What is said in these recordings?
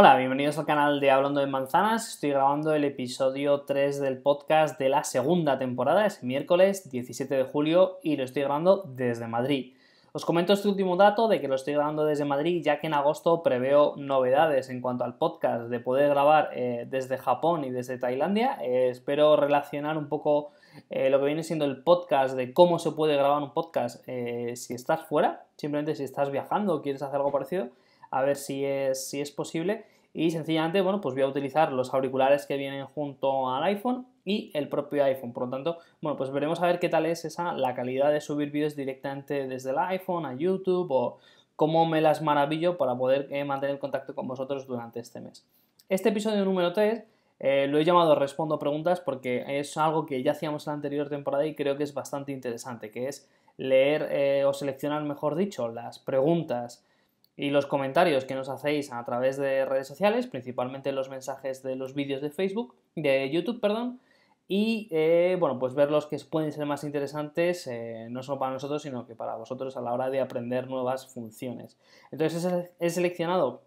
Hola, bienvenidos al canal de Hablando de Manzanas. Estoy grabando el episodio 3 del podcast de la segunda temporada. Es miércoles 17 de julio y lo estoy grabando desde Madrid. Os comento este último dato de que lo estoy grabando desde Madrid, ya que en agosto preveo novedades en cuanto al podcast de poder grabar eh, desde Japón y desde Tailandia. Eh, espero relacionar un poco eh, lo que viene siendo el podcast de cómo se puede grabar un podcast si estás fuera, simplemente si estás viajando o quieres hacer algo parecido a ver si es, si es posible. Y sencillamente, bueno, pues voy a utilizar los auriculares que vienen junto al iPhone y el propio iPhone. Por lo tanto, bueno, pues veremos a ver qué tal es esa, la calidad de subir vídeos directamente desde el iPhone a YouTube o cómo me las maravillo para poder eh, mantener contacto con vosotros durante este mes. Este episodio número 3 eh, lo he llamado Respondo Preguntas porque es algo que ya hacíamos en la anterior temporada y creo que es bastante interesante, que es leer eh, o seleccionar, mejor dicho, las preguntas y los comentarios que nos hacéis a través de redes sociales, principalmente los mensajes de los vídeos de Facebook, de YouTube, perdón, y eh, bueno, pues ver los que pueden ser más interesantes, eh, no solo para nosotros, sino que para vosotros a la hora de aprender nuevas funciones. Entonces he seleccionado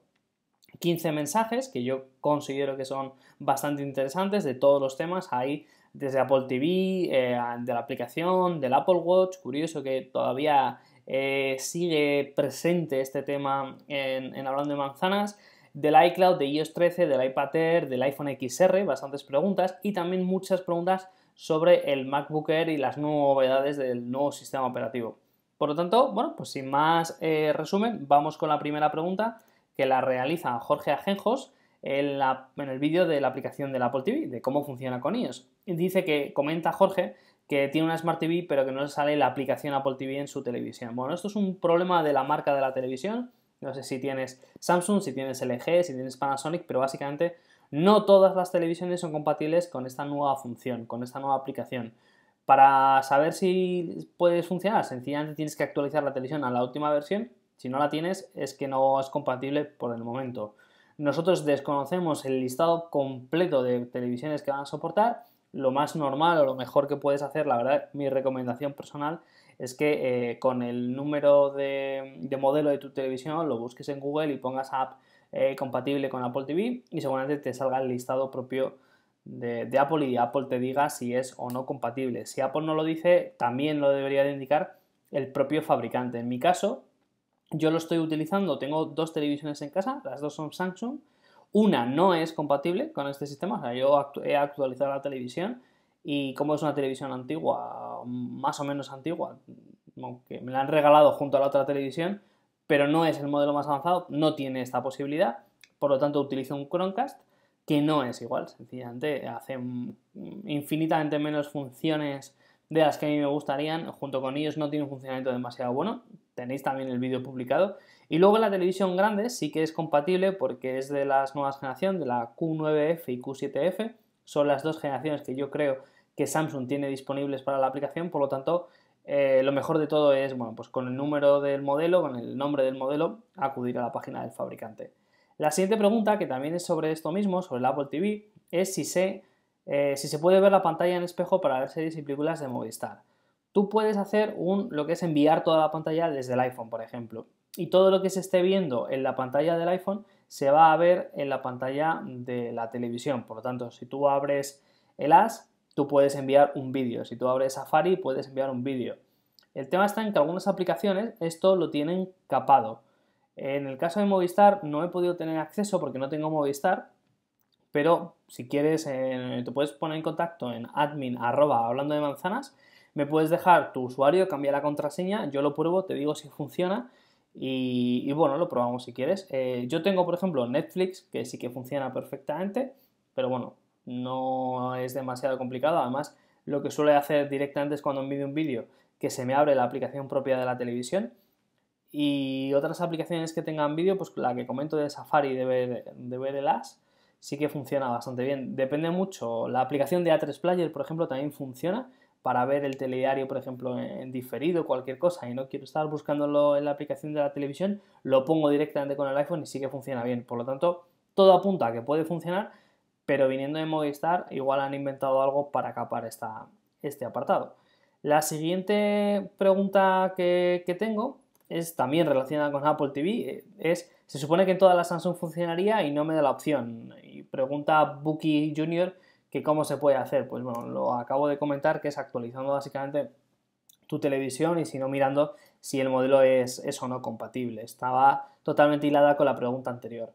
15 mensajes que yo considero que son bastante interesantes de todos los temas. Hay desde Apple TV, eh, de la aplicación, del Apple Watch, curioso que todavía eh, sigue presente este tema en, Hablando de Manzanas, del iCloud, de iOS 13, del iPad Air, del iPhone XR, bastantes preguntas y también muchas preguntas sobre el MacBook Air y las novedades del nuevo sistema operativo. Por lo tanto, bueno, pues sin más eh, resumen, vamos con la primera pregunta que la realiza Jorge Ajenjos en, en el vídeo de la aplicación de Apple TV, de cómo funciona con iOS. Dice que comenta Jorge que tiene una Smart TV pero que no le sale la aplicación Apple TV en su televisión. Bueno, esto es un problema de la marca de la televisión. No sé si tienes Samsung, si tienes LG, si tienes Panasonic, pero básicamente no todas las televisiones son compatibles con esta nueva función, con esta nueva aplicación. Para saber si puedes funcionar, sencillamente tienes que actualizar la televisión a la última versión. Si no la tienes, es que no es compatible por el momento. Nosotros desconocemos el listado completo de televisiones que van a soportar lo más normal o lo mejor que puedes hacer, la verdad, mi recomendación personal es que eh, con el número de, modelo de tu televisión lo busques en Google y pongas app eh, compatible con Apple TV y seguramente te salga el listado propio de, de, Apple y Apple te diga si es o no compatible. Si Apple no lo dice, también lo debería de indicar el propio fabricante. En mi caso, yo lo estoy utilizando, tengo dos televisiones en casa, las dos son Samsung una no es compatible con este sistema, yo he actualizado la televisión y como es una televisión antigua, más o menos antigua, aunque me la han regalado junto a la otra televisión, pero no es el modelo más avanzado, no tiene esta posibilidad, por lo tanto utilizo un Chromecast que no es igual, sencillamente hace infinitamente menos funciones de las que a mí me gustarían, junto con ellos no tiene un funcionamiento demasiado bueno, tenéis también el vídeo publicado y luego la televisión grande sí que es compatible porque es de las nuevas generaciones, de la Q9F y Q7F. Son las dos generaciones que yo creo que Samsung tiene disponibles para la aplicación, por lo tanto, eh, lo mejor de todo es, bueno, pues con el número del modelo, con el nombre del modelo, acudir a la página del fabricante. La siguiente pregunta, que también es sobre esto mismo, sobre el Apple TV, es si se, eh, si se puede ver la pantalla en espejo para ver series y películas de Movistar. Tú puedes hacer un, lo que es enviar toda la pantalla desde el iPhone, por ejemplo y todo lo que se esté viendo en la pantalla del iPhone se va a ver en la pantalla de la televisión. Por lo tanto, si tú abres el AS, tú puedes enviar un vídeo. Si tú abres Safari, puedes enviar un vídeo. El tema está en que algunas aplicaciones esto lo tienen capado. En el caso de Movistar no he podido tener acceso porque no tengo Movistar, pero si quieres eh, te puedes poner en contacto en admin arroba, hablando de manzanas, me puedes dejar tu usuario, cambiar la contraseña, yo lo pruebo, te digo si funciona y, bueno, lo probamos si quieres. Eh, yo tengo, por ejemplo, Netflix, que sí que funciona perfectamente, pero bueno, no es demasiado complicado. Además, lo que suele hacer directamente es cuando envío un vídeo que se me abre la aplicación propia de la televisión. Y otras aplicaciones que tengan vídeo, pues la que comento de Safari de, ver, de as sí que funciona bastante bien. Depende mucho. La aplicación de A3 Player, por ejemplo, también funciona, para ver el telediario, por ejemplo, en, diferido, cualquier cosa, y no quiero estar buscándolo en la aplicación de la televisión, lo pongo directamente con el iPhone y sí que funciona bien. Por lo tanto, todo apunta a que puede funcionar, pero viniendo de Movistar, igual han inventado algo para capar este apartado. La siguiente pregunta que, tengo es también relacionada con Apple TV, eh, es, se supone que en todas las Samsung funcionaría y no me da la opción. Y pregunta Buki Jr., ¿Que ¿Cómo se puede hacer? Pues bueno, lo acabo de comentar, que es actualizando básicamente tu televisión y si no mirando si el modelo es, o no compatible. Estaba totalmente hilada con la pregunta anterior.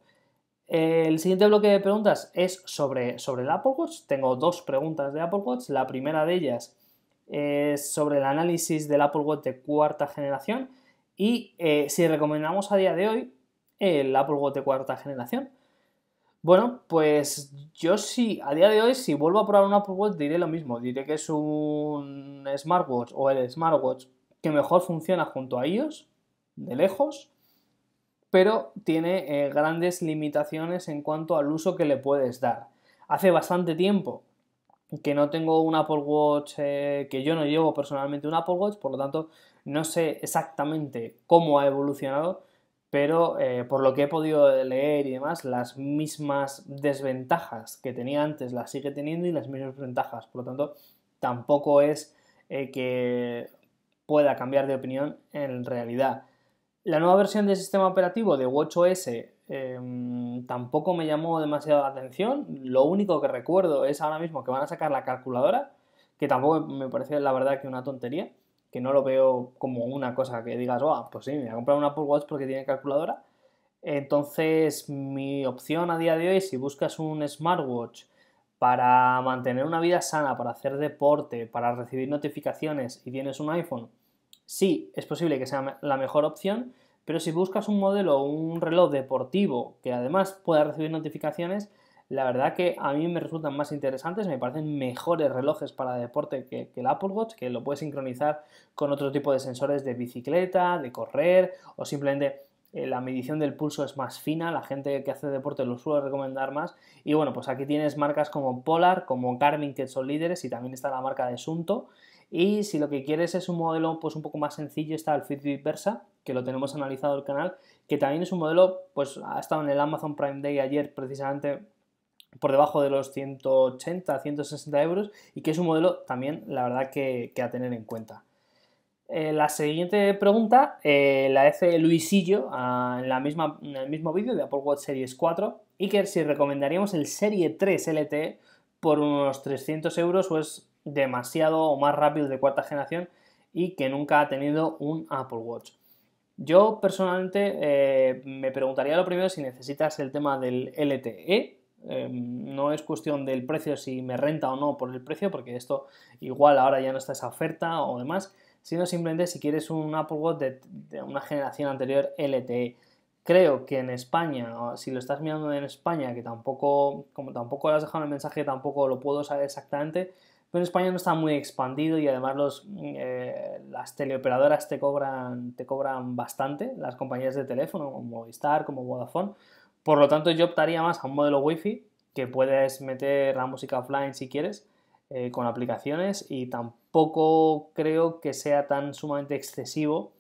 El siguiente bloque de preguntas es sobre, sobre el Apple Watch. Tengo dos preguntas de Apple Watch. La primera de ellas es sobre el análisis del Apple Watch de cuarta generación y eh, si recomendamos a día de hoy el Apple Watch de cuarta generación. Bueno, pues yo sí, a día de hoy, si vuelvo a probar un Apple Watch, diré lo mismo. Diré que es un smartwatch o el smartwatch que mejor funciona junto a ellos, de lejos, pero tiene eh, grandes limitaciones en cuanto al uso que le puedes dar. Hace bastante tiempo que no tengo un Apple Watch, eh, que yo no llevo personalmente un Apple Watch, por lo tanto no sé exactamente cómo ha evolucionado, pero eh, por lo que he podido leer y demás, las mismas desventajas que tenía antes las sigue teniendo y las mismas ventajas. Por lo tanto, tampoco es eh, que pueda cambiar de opinión en realidad. La nueva versión del sistema operativo de WatchOS em, tampoco me llamó demasiado la atención. Lo único que recuerdo es ahora mismo que van a sacar la calculadora, que tampoco me parece la verdad que una tontería que no lo veo como una cosa que digas, oh, pues sí, me voy a comprar una Apple Watch porque tiene calculadora. Entonces, mi opción a día de hoy, si buscas un smartwatch para mantener una vida sana, para hacer deporte, para recibir notificaciones y tienes un iPhone, sí, es posible que sea la mejor opción, pero si buscas un modelo, un reloj deportivo que además pueda recibir notificaciones, la verdad que a mí me resultan más interesantes, me parecen mejores relojes para deporte que, el Apple Watch, que lo puedes sincronizar con otro tipo de sensores de bicicleta, de correr o simplemente eh, la medición del pulso es más fina, la gente que hace deporte lo suele recomendar más. Y bueno, pues aquí tienes marcas como Polar, como Garmin, que son líderes, y también está la marca de Sunto. Y si lo que quieres es un modelo pues un poco más sencillo, está el Fitbit Versa, que lo tenemos analizado el canal, que también es un modelo, pues ha estado en el Amazon Prime Day ayer precisamente por debajo de los 180, 160 euros y que es un modelo también, la verdad, que, que a tener en cuenta. Eh, la siguiente pregunta eh, la hace Luisillo ah, en, la misma, el mismo vídeo de Apple Watch Series 4 y que si recomendaríamos el Serie 3 LTE por unos 300 euros o es demasiado o más rápido de cuarta generación y que nunca ha tenido un Apple Watch. Yo personalmente eh, me preguntaría lo primero si necesitas el tema del LTE Em, no es cuestión del precio, si me renta o no por el precio, porque esto igual ahora ya no está esa oferta o demás, sino simplemente si quieres un Apple Watch de, una generación anterior LTE. Creo que en España, si lo estás mirando en España, que tampoco, como tampoco lo has dejado el mensaje, tampoco lo puedo saber exactamente, pero en España no está muy expandido y además los, mm, eh, las teleoperadoras te cobran, te cobran bastante, las compañías de teléfono como Movistar, como Vodafone, por lo tanto, yo optaría más a un modelo Wi-Fi que puedes meter la música offline si quieres eh, con aplicaciones y tampoco creo que sea tan sumamente excesivo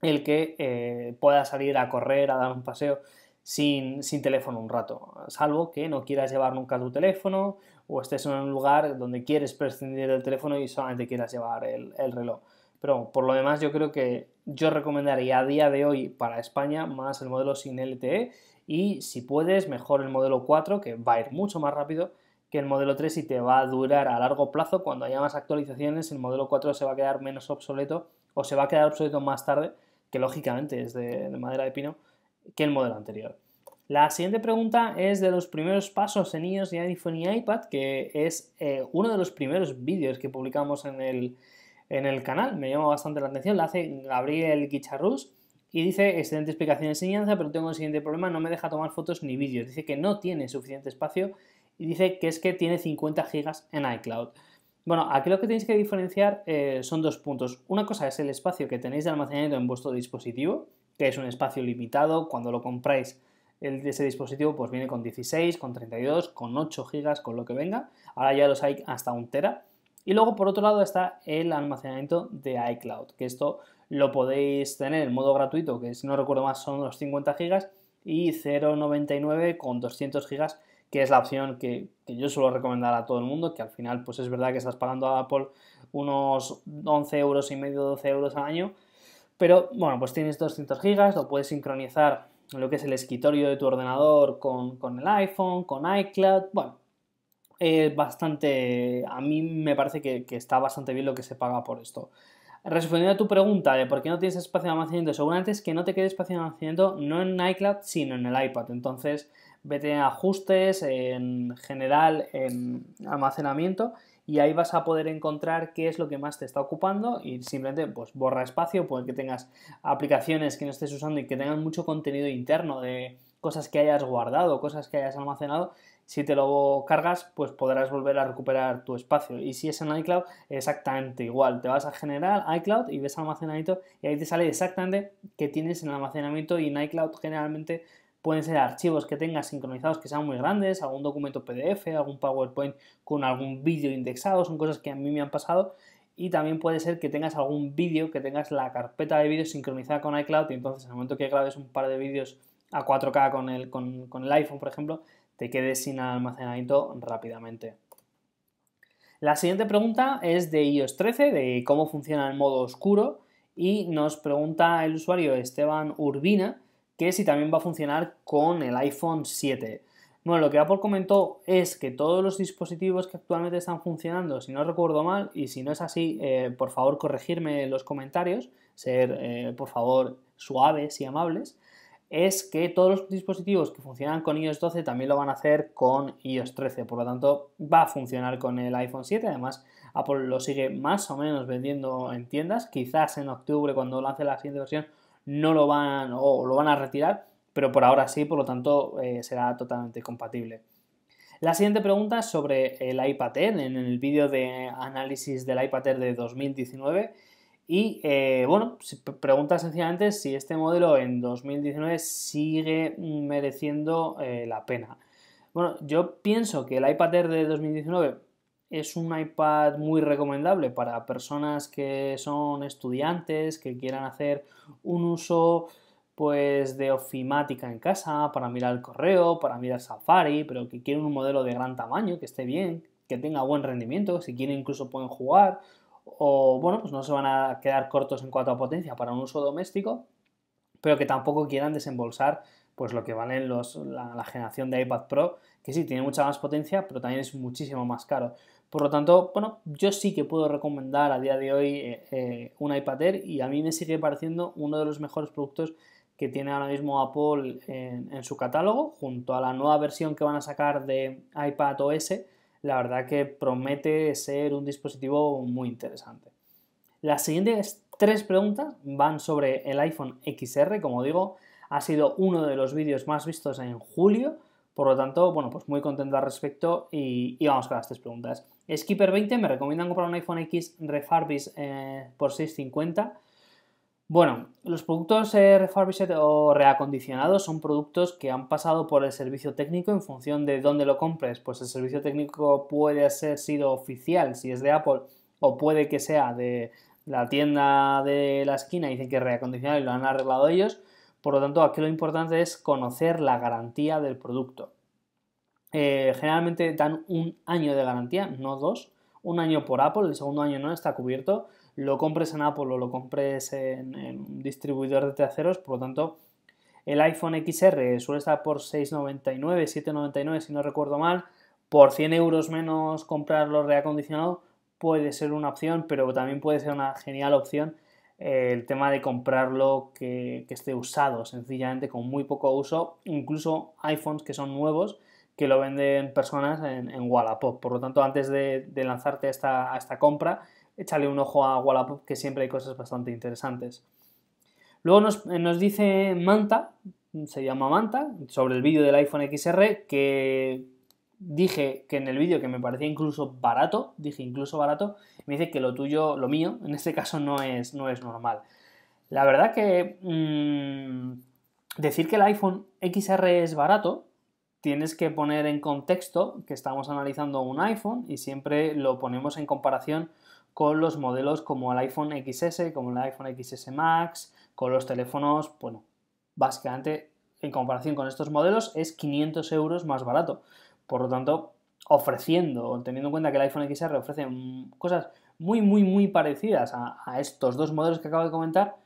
el que puedas eh, pueda salir a correr, a dar un paseo sin, teléfono un rato, salvo que no quieras llevar nunca tu teléfono o estés en un lugar donde quieres prescindir del teléfono y solamente quieras llevar el, el reloj. Pero por lo demás yo creo que yo recomendaría a día de hoy para España más el modelo sin LTE y si puedes, mejor el modelo 4, que va a ir mucho más rápido que el modelo 3 y te va a durar a largo plazo. Cuando haya más actualizaciones, el modelo 4 se va a quedar menos obsoleto o se va a quedar obsoleto más tarde, que lógicamente es de, madera de pino, que el modelo anterior. La siguiente pregunta es de los primeros pasos en iOS de iPhone y iPad, que es eh, uno de los primeros vídeos que publicamos en el, en el canal. Me llama bastante la atención, la hace Gabriel Guicharrús y dice, excelente explicación y enseñanza, pero tengo el siguiente problema, no me deja tomar fotos ni vídeos. Dice que no tiene suficiente espacio y dice que es que tiene 50 gigas en iCloud. Bueno, aquí lo que tenéis que diferenciar eh, son dos puntos. Una cosa es el espacio que tenéis de almacenamiento en vuestro dispositivo, que es un espacio limitado. Cuando lo compráis, el, ese dispositivo pues viene con 16, con 32, con 8 gigas, con lo que venga. Ahora ya los hay hasta un tera. Y luego por otro lado está el almacenamiento de iCloud, que esto lo podéis tener en modo gratuito, que si no recuerdo más son los 50 gigas, y 0,99 con 200 gigas, que es la opción que, yo suelo recomendar a todo el mundo, que al final pues es verdad que estás pagando a Apple unos 11 euros y medio, 12 euros al año, pero bueno, pues tienes 200 gigas, lo puedes sincronizar lo que es el escritorio de tu ordenador con, el iPhone, con iCloud, bueno, es eh, bastante, a mí me parece que, que está bastante bien lo que se paga por esto respondiendo a tu pregunta de por qué no tienes espacio de almacenamiento, seguramente es que no te quede espacio de almacenamiento no en iCloud, sino en el iPad. Entonces, vete a ajustes, en general, en almacenamiento, y ahí vas a poder encontrar qué es lo que más te está ocupando y simplemente pues borra espacio, puede que tengas aplicaciones que no estés usando y que tengan mucho contenido interno de cosas que hayas guardado, cosas que hayas almacenado, si te lo cargas, pues podrás volver a recuperar tu espacio. Y si es en iCloud, exactamente igual. Te vas a generar iCloud y ves almacenamiento y ahí te sale exactamente qué tienes en el almacenamiento y en iCloud generalmente pueden ser archivos que tengas sincronizados que sean muy grandes, algún documento PDF, algún PowerPoint con algún vídeo indexado, son cosas que a mí me han pasado. Y también puede ser que tengas algún vídeo, que tengas la carpeta de vídeos sincronizada con iCloud y entonces en el momento que grabes un par de vídeos a 4K con con, con el iPhone, por ejemplo, quede sin almacenamiento rápidamente. La siguiente pregunta es de iOS 13, de cómo funciona el modo oscuro, y nos pregunta el usuario Esteban Urbina que si también va a funcionar con el iPhone 7. Bueno, lo que por comentó es que todos los dispositivos que actualmente están funcionando, si no recuerdo mal, y si no es así, eh, por favor corregirme en los comentarios, ser eh, por favor suaves y amables, es que todos los dispositivos que funcionan con iOS 12 también lo van a hacer con iOS 13, por lo tanto va a funcionar con el iPhone 7, además Apple lo sigue más o menos vendiendo en tiendas, quizás en octubre cuando lance la siguiente versión no lo van o lo van a retirar, pero por ahora sí, por lo tanto eh, será totalmente compatible. La siguiente pregunta es sobre el iPad Air. En el vídeo de análisis del iPad Air de 2019 y eh, bueno, bueno, pregunta sencillamente si este modelo en 2019 sigue mereciendo eh, la pena. Bueno, yo pienso que el iPad Air de 2019 es un iPad muy recomendable para personas que son estudiantes, que quieran hacer un uso pues de ofimática en casa, para mirar el correo, para mirar Safari, pero que quieren un modelo de gran tamaño, que esté bien, que tenga buen rendimiento, si quieren incluso pueden jugar, o bueno, pues no se van a quedar cortos en cuanto a potencia para un uso doméstico, pero que tampoco quieran desembolsar pues lo que valen los, la, generación de iPad Pro, que sí, tiene mucha más potencia, pero también es muchísimo más caro. Por lo tanto, bueno, yo sí que puedo recomendar a día de hoy eh, eh, un iPad Air y a mí me sigue pareciendo uno de los mejores productos que tiene ahora mismo Apple en su catálogo, junto a la nueva versión que van a sacar de iPad OS, la verdad que promete ser un dispositivo muy interesante. Las siguientes tres preguntas van sobre el iPhone XR, como digo, ha sido uno de los vídeos más vistos en julio, por lo tanto, bueno, pues muy contento al respecto y, vamos con las tres preguntas. Skipper20 me recomiendan comprar un iPhone X Refurbish eh, por 650. Bueno, los productos eh, refurbished o reacondicionados son productos que han pasado por el servicio técnico en función de dónde lo compres. Pues el servicio técnico puede ser sido oficial si es de Apple o puede que sea de la tienda de la esquina y dicen que es reacondicionado y lo han arreglado ellos. Por lo tanto, aquí lo importante es conocer la garantía del producto. Eh, generalmente dan un año de garantía, no dos. Un año por Apple, el segundo año no está cubierto lo compres en Apple o lo compres en, un distribuidor de terceros, por lo tanto, el iPhone XR suele estar por 6,99, 7,99 si no recuerdo mal. Por 100 euros menos comprarlo reacondicionado puede ser una opción, pero también puede ser una genial opción eh, el tema de comprarlo que, esté usado, sencillamente con muy poco uso. Incluso iPhones que son nuevos que lo venden personas en, Wallapop. Por lo tanto, antes de, lanzarte esta, a esta compra, échale un ojo a Wallapop, que siempre hay cosas bastante interesantes. Luego nos, eh, dice Manta, se llama Manta, sobre el vídeo del iPhone XR, que dije que en el vídeo que me parecía incluso barato, dije incluso barato, me dice que lo tuyo, lo mío, en este caso no es, no es normal. La verdad que mm, decir que el iPhone XR es barato tienes que poner en contexto que estamos analizando un iPhone y siempre lo ponemos en comparación con los modelos como el iPhone XS, como el iPhone XS Max, con los teléfonos, bueno, básicamente en comparación con estos modelos es 500 euros más barato. Por lo tanto, ofreciendo, teniendo en cuenta que el iPhone XR ofrece mm, cosas muy, muy, muy parecidas a, a estos dos modelos que acabo de comentar,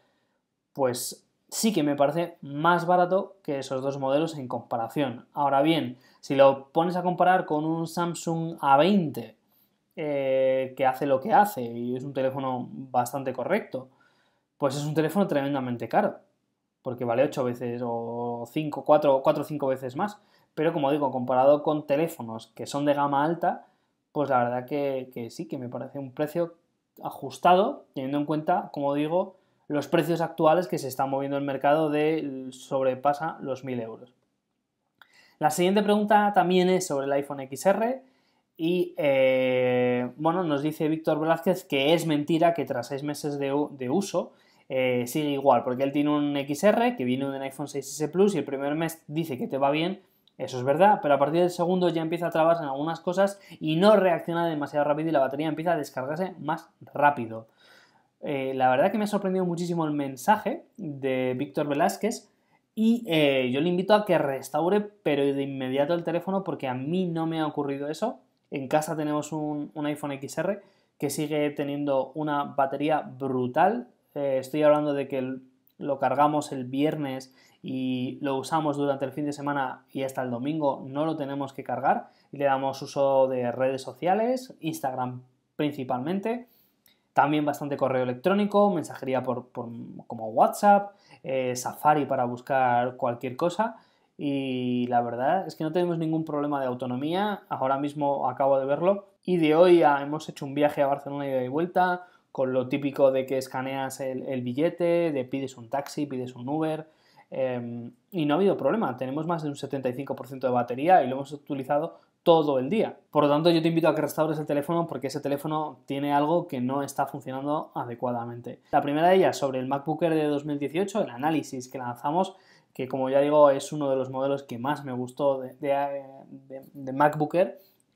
pues sí que me parece más barato que esos dos modelos en comparación. Ahora bien, si lo pones a comparar con un Samsung A20, eh, que hace lo que hace y es un teléfono bastante correcto, pues es un teléfono tremendamente caro, porque vale 8 veces o 5, 4, 4 o 5 veces más. Pero como digo, comparado con teléfonos que son de gama alta, pues la verdad que sí, que me parece un precio ajustado, teniendo en cuenta, como digo, los precios actuales que se están moviendo en el mercado de sobrepasa los 1000 euros. La siguiente pregunta también es sobre el iPhone XR y eh, bueno, nos dice Víctor Velázquez que es mentira que tras seis meses de, uso eh, sigue igual, porque él tiene un XR que viene de un iPhone 6S Plus y el primer mes dice que te va bien, eso es verdad, pero a partir del segundo ya empieza a trabarse en algunas cosas y no reacciona demasiado rápido y la batería empieza a descargarse más rápido. Eh, la verdad que me ha sorprendido muchísimo el mensaje de Víctor Velázquez y eh, yo le invito a que restaure, pero de inmediato el teléfono porque a mí no me ha ocurrido eso. En casa tenemos un, iPhone XR que sigue teniendo una batería brutal. Eh, estoy hablando de que lo cargamos el viernes y lo usamos durante el fin de semana y hasta el domingo no lo tenemos que cargar y le damos uso de redes sociales, Instagram principalmente también bastante correo electrónico, mensajería por, como WhatsApp, eh, Safari para buscar cualquier cosa. Y la verdad es que no tenemos ningún problema de autonomía. Ahora mismo acabo de verlo. Y de hoy hemos hecho un viaje a Barcelona y de vuelta con lo típico de que escaneas el, billete, de pides un taxi, pides un Uber. Em, y no ha habido problema. Tenemos más de un 75% de batería y lo hemos utilizado todo el día. Por lo tanto, yo te invito a que restaures el teléfono porque ese teléfono tiene algo que no está funcionando adecuadamente. La primera de ellas sobre el MacBook Air de 2018, el análisis que lanzamos, que como ya digo es uno de los modelos que más me gustó de, MacBooker. MacBook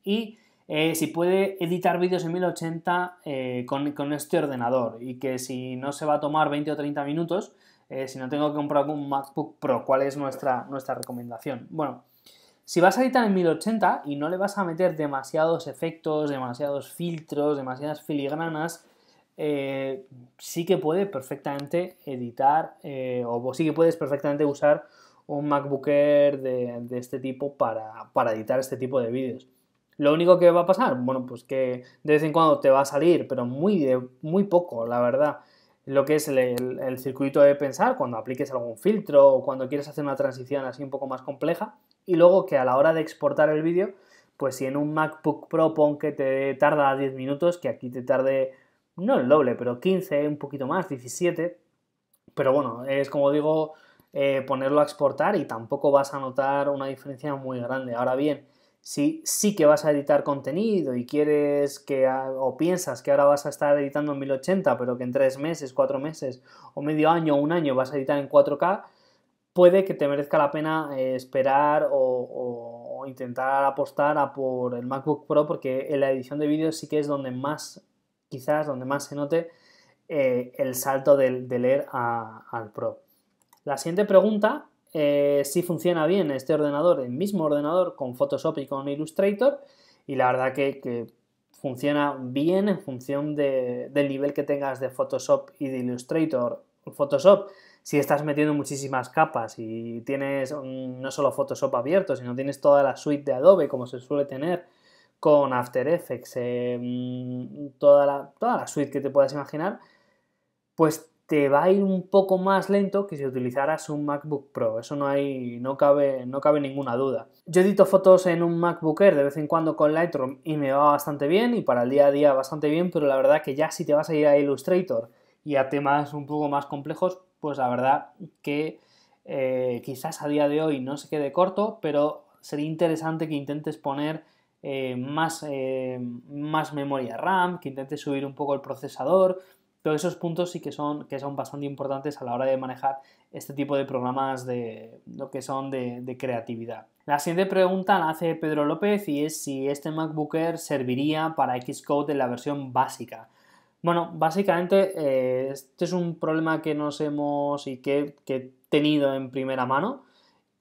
y eh, si puede editar vídeos en 1080 eh, con, este ordenador y que si no se va a tomar 20 o 30 minutos, eh, si no tengo que comprar un MacBook Pro, ¿cuál es nuestra, nuestra recomendación? Bueno, si vas a editar en 1080 y no le vas a meter demasiados efectos, demasiados filtros, demasiadas filigranas, eh, sí que puede perfectamente editar eh, o sí que puedes perfectamente usar un MacBooker de, este tipo para, editar este tipo de vídeos. Lo único que va a pasar, bueno, pues que de vez en cuando te va a salir, pero muy, muy poco, la verdad, lo que es el circuito de pensar cuando apliques algún filtro o cuando quieres hacer una transición así un poco más compleja y luego que a la hora de exportar el vídeo, pues si en un MacBook Pro pon que te tarda 10 minutos, que aquí te tarde no el doble, pero 15, un poquito más, 17. Pero bueno, es como digo, eh, ponerlo a exportar y tampoco vas a notar una diferencia muy grande. Ahora bien, si sí que vas a editar contenido y quieres que o piensas que ahora vas a estar editando en 1080, pero que en 3 meses, 4 meses o medio año o un año vas a editar en 4K, puede que te merezca la pena eh, esperar o, intentar apostar a por el MacBook Pro porque en la edición de vídeos sí que es donde más, quizás, donde más se note eh, el salto de leer al Pro. La siguiente pregunta, eh, si funciona bien este ordenador, el mismo ordenador con Photoshop y con Illustrator, y la verdad que, funciona bien en función del nivel que tengas de Photoshop y de Illustrator. Photoshop si estás metiendo muchísimas capas y tienes no solo Photoshop abierto, sino tienes toda la suite de Adobe como se suele tener con After Effects, eh, mm, toda, la, toda la suite que te puedas imaginar, pues te va a ir un poco más lento que si utilizaras un MacBook Pro. Eso no hay, no cabe, no cabe ninguna duda. Yo edito fotos en un MacBook Air de vez en cuando con Lightroom y me va bastante bien y para el día a día bastante bien, pero la verdad que ya si te vas a ir a Illustrator y a temas un poco más complejos, pues la verdad que eh, quizás a día de hoy no se quede corto, pero sería interesante que intentes poner eh, eh, más, memoria RAM, que intentes subir un poco el procesador. Todos esos puntos sí que son, que bastante importantes a la hora de manejar este tipo de programas de lo que son de, de creatividad. La siguiente pregunta la hace Pedro López y es si este MacBook serviría para Xcode en la versión básica. Bueno, básicamente eh, este es un problema que nos hemos y que, he tenido en primera mano.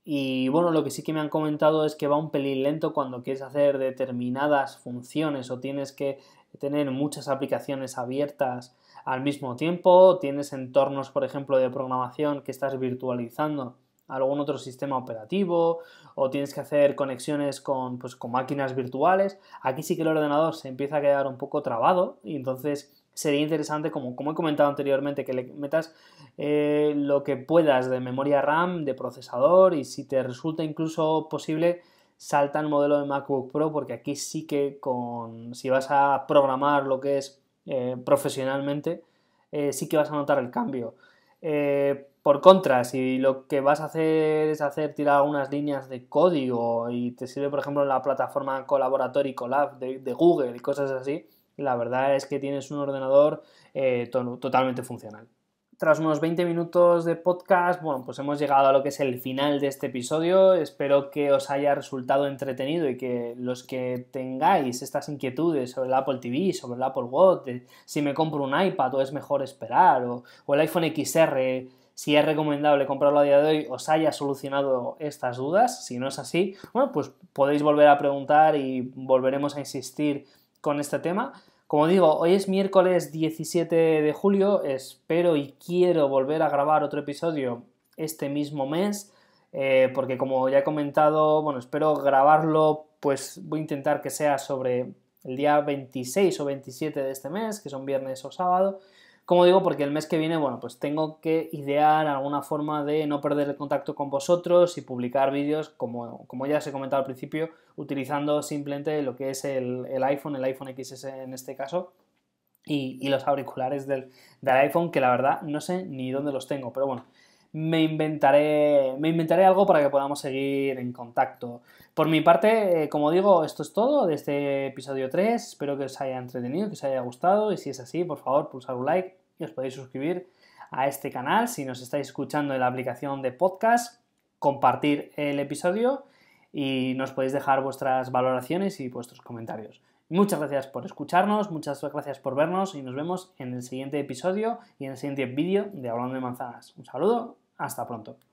Y bueno, lo que sí que me han comentado es que va un pelín lento cuando quieres hacer determinadas funciones o tienes que tener muchas aplicaciones abiertas al mismo tiempo, tienes entornos, por ejemplo, de programación que estás virtualizando algún otro sistema operativo o tienes que hacer conexiones con, pues, con máquinas virtuales. Aquí sí que el ordenador se empieza a quedar un poco trabado y entonces sería interesante, como, como he comentado anteriormente, que le metas eh, lo que puedas de memoria RAM, de procesador y si te resulta incluso posible, salta el modelo de MacBook Pro porque aquí sí que con, si vas a programar lo que es eh, profesionalmente, eh, sí que vas a notar el cambio. por contra, si lo que vas a hacer es hacer tirar algunas líneas de código y te sirve, por ejemplo, la plataforma Collaboratory Colab de Google y cosas así, la verdad es que tienes un ordenador eh, totalmente funcional. Tras unos 20 minutos de podcast, bueno, pues hemos llegado a lo que es el final de este episodio. Espero que os haya resultado entretenido y que los que tengáis estas inquietudes sobre el Apple TV, sobre el Apple Watch, si me compro un iPad o es mejor esperar, o, o el iPhone XR, si es recomendable comprarlo a día de hoy, os haya solucionado estas dudas. Si no es así, bueno, pues podéis volver a preguntar y volveremos a insistir con este tema. Como digo, hoy es miércoles 17 de julio, espero y quiero volver a grabar otro episodio este mismo mes, eh, porque como ya he comentado, bueno, espero grabarlo, pues voy a intentar que sea sobre el día 26 o 27 de este mes, que son viernes o sábado, como digo, porque el mes que viene, bueno, pues tengo que idear alguna forma de no perder el contacto con vosotros y publicar vídeos, como, como ya os he comentado al principio, utilizando simplemente lo que es el, iPhone, el iPhone XS en este caso, y, los auriculares del, iPhone, que la verdad no sé ni dónde los tengo, pero bueno. Me inventaré, me inventaré algo para que podamos seguir en contacto. Por mi parte, eh, como digo, esto es todo de este episodio 3. Espero que os haya entretenido, que os haya gustado. Y si es así, por favor, pulsar un like os podéis suscribir a este canal si nos estáis escuchando en la aplicación de podcast, compartir el episodio y nos podéis dejar vuestras valoraciones y vuestros comentarios. Muchas gracias por escucharnos, muchas gracias por vernos y nos vemos en el siguiente episodio y en el siguiente vídeo de Hablando de Manzanas. Un saludo, hasta pronto.